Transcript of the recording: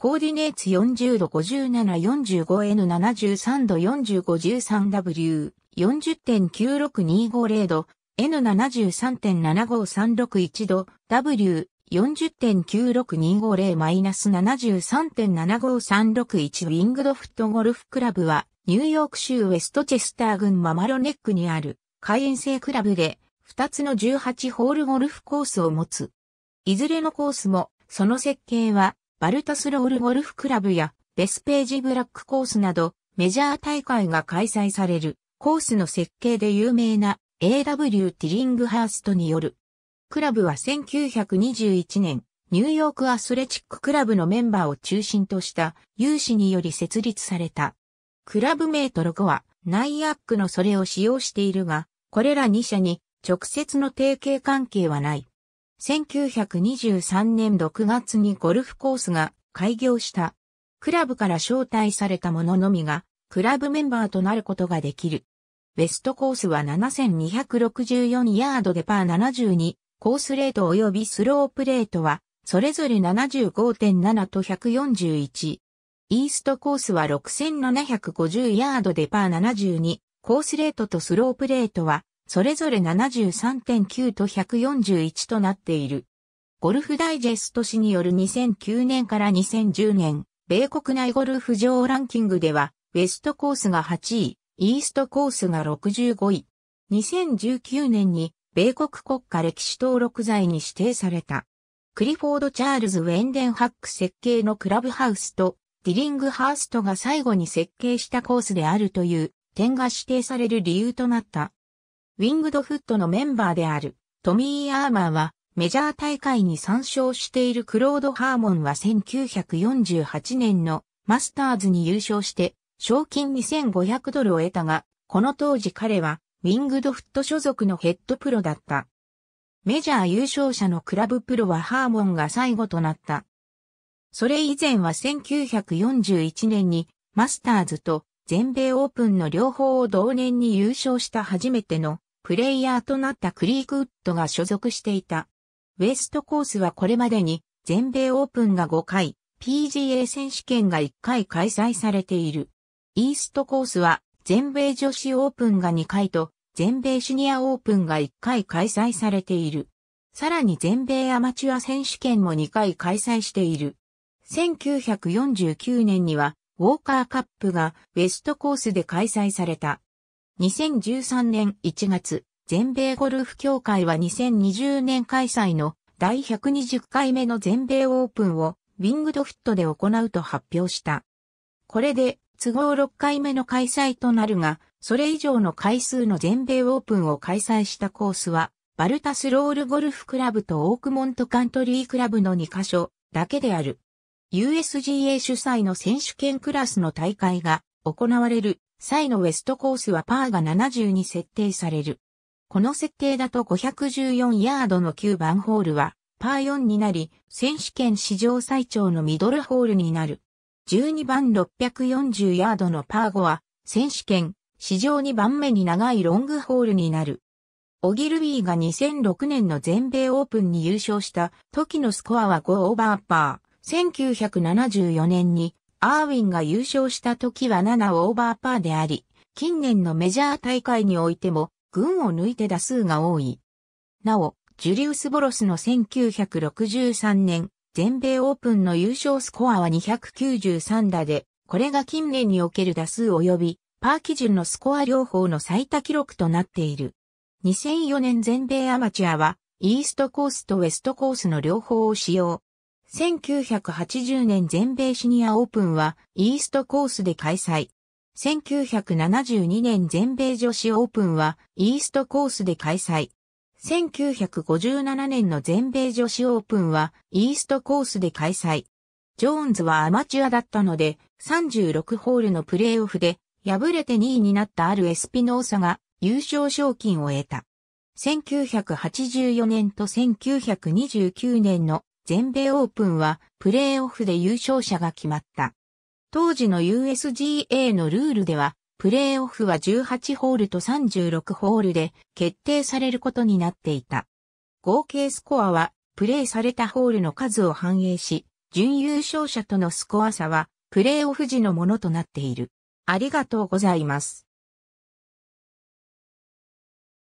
コーディネーツ40度 5745N73 度 4513W、40.9625度、N73.75361 度、W、40.96250マイ73.75361ウィングドフットゴルフクラブは、ニューヨーク州ウェストチェスター郡ママロネックにある、会員制クラブで、2つの18ホールゴルフコースを持つ。いずれのコースも、その設計は、バルタスロールゴルフクラブやベスページブラックコースなどメジャー大会が開催されるコースの設計で有名な AW ティリングハーストによる。クラブは1921年、ニューヨークアスレチッククラブのメンバーを中心とした有志により設立された。クラブメイトロゴはナイアックのそれを使用しているが、これら2社に直接の提携関係はない。1923年6月にゴルフコースが開業した。クラブから招待された者のみが、クラブメンバーとなることができる。ウストコースは7264ヤードでパー72、コースレート及びスロープレートは、それぞれ75.7と141。イーストコースは6750ヤードでパー72、コースレートとスロープレートは、それぞれ73.9と141となっている。ゴルフダイジェスト氏による2009年から2010年、米国内ゴルフ場ランキングでは、ウェストコースが8位、イーストコースが65位。2019年に、米国国家歴史登録罪に指定された。クリフォード・チャールズ・ウェンデンハック設計のクラブハウスとディリング・ハーストが最後に設計したコースであるという点が指定される理由となった。ウィングドフットのメンバーであるトミー・アーマーはメジャー大会に参照しているクロード・ハーモンは1948年のマスターズに優勝して賞金2500ドルを得たが、この当時彼はウィングドフット所属のヘッドプロだった。メジャー優勝者のクラブプロはハーモンが最後となった。それ以前は1941年にマスターズと全米オープンの両方を同年に優勝した初めてのプレイヤーとなったクリークウッドが所属していた。ウェストコースはこれまでに全米オープンが5回、PGA 選手権が1回開催されている。イーストコースは全米女子オープンが2回と全米シニアオープンが1回開催されている。さらに全米アマチュア選手権も2回開催している。1949年にはウォーカーカップがウェストコースで開催された。2013年1月、全米ゴルフ協会は2020年開催の第120回目の全米オープンをウィングドフットで行うと発表した。これで都合6回目の開催となるが、それ以上の回数の全米オープンを開催したコースは、バルタスロールゴルフクラブとオークモントカントリークラブの2カ所だけである。USGA 主催の選手権クラスの大会が行われるイのウエストコースはパーが70に設定される。この設定だと514ヤードの9番ホールはパー4になり、選手権史上最長のミドルホールになる。12番640ヤードのパー5は、選手権史上2番目に長いロングホールになる。オギルビーが2006年の全米オープンに優勝した時のスコアは5オーバーパー。1974年にアーウィンが優勝した時は7オーバーパーであり、近年のメジャー大会においても、群を抜いて打数が多い。なお、ジュリウス・ボロスの1963年、全米オープンの優勝スコアは293打で、これが近年における打数及び、パー基準のスコア両方の最多記録となっている。2004年全米アマチュアは、イーストコースとウェストコースの両方を使用。1980年全米シニアオープンはイーストコースで開催。1972年全米女子オープンはイーストコースで開催。1957年の全米女子オープンはイーストコースで開催。ジョーンズはアマチュアだったので36ホールのプレーオフで敗れて2位になったあるエスピノーサが優勝賞金を得た。1984年と1929年の全米オープンはプレーオフで優勝者が決まった。当時の USGA のルールでは、プレーオフは18ホールと36ホールで決定されることになっていた。合計スコアは、プレーされたホールの数を反映し、準優勝者とのスコア差は、プレーオフ時のものとなっている。ありがとうございます。